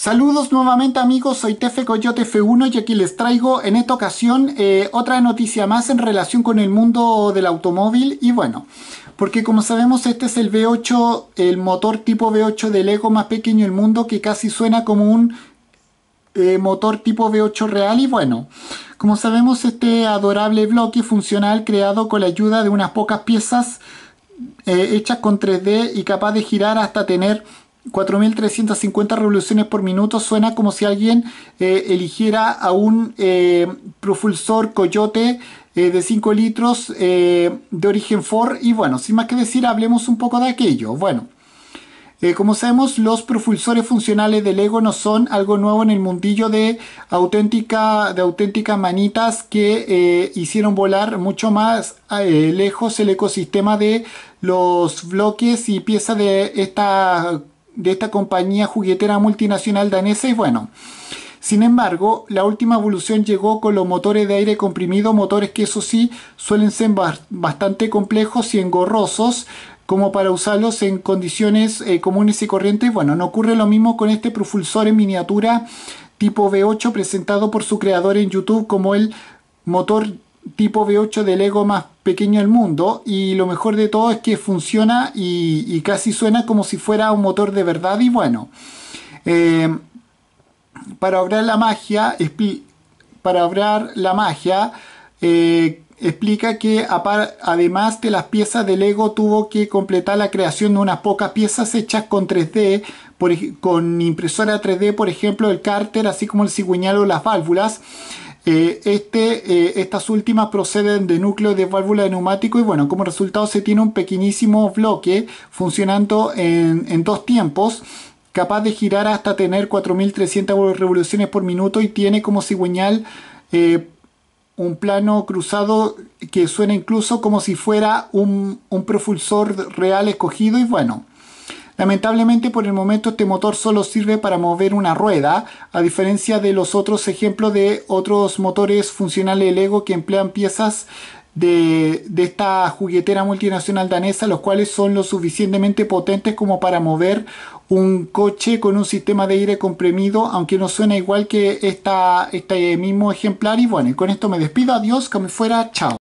Saludos nuevamente amigos, soy Tefe Coyote F1 y aquí les traigo en esta ocasión eh, otra noticia más en relación con el mundo del automóvil y bueno, porque como sabemos este es el V8, el motor tipo V8 del Lego más pequeño del mundo que casi suena como un eh, motor tipo V8 real y bueno, como sabemos este adorable bloque funcional creado con la ayuda de unas pocas piezas eh, hechas con 3D y capaz de girar hasta tener 4.350 revoluciones por minuto suena como si alguien eh, eligiera a un eh, propulsor coyote eh, de 5 litros eh, de origen Ford. Y bueno, sin más que decir, hablemos un poco de aquello. Bueno, como sabemos, los propulsores funcionales del Lego no son algo nuevo en el mundillo de, auténtica, de auténticas manitas que hicieron volar mucho más lejos el ecosistema de los bloques y piezas de esta de esta compañía juguetera multinacional danesa Y bueno. Sin embargo, la última evolución llegó con los motores de aire comprimido, motores que eso sí suelen ser bastante complejos y engorrosos como para usarlos en condiciones eh, comunes y corrientes. Bueno, no ocurre lo mismo con este propulsor en miniatura tipo V8 presentado por su creador en YouTube como el motor tipo V8 de Lego más pequeño del mundo y lo mejor de todo es que funciona y, casi suena como si fuera un motor de verdad y bueno. Eh, para obrar la magia, para obrar la magia, eh, explica que además de las piezas de Lego tuvo que completar la creación de unas pocas piezas hechas con 3D, con impresora 3D, por ejemplo el cárter, así como el cigüeñal o las válvulas. Eh, este, eh, estas últimas proceden de núcleo de válvula de neumático y bueno, como resultado se tiene un pequeñísimo bloque funcionando en, dos tiempos capaz de girar hasta tener 4.300 revoluciones por minuto y tiene como cigüeñal eh, un plano cruzado que suena incluso como si fuera un, un propulsor real escogido y bueno, Lamentablemente por el momento este motor solo sirve para mover una rueda, a diferencia de los otros ejemplos de otros motores funcionales Lego que emplean piezas de, esta juguetera multinacional danesa, los cuales son lo suficientemente potentes como para mover un coche con un sistema de aire comprimido, aunque no suena igual que este mismo ejemplar. Y bueno, con esto me despido, adiós, que me fuera, chao.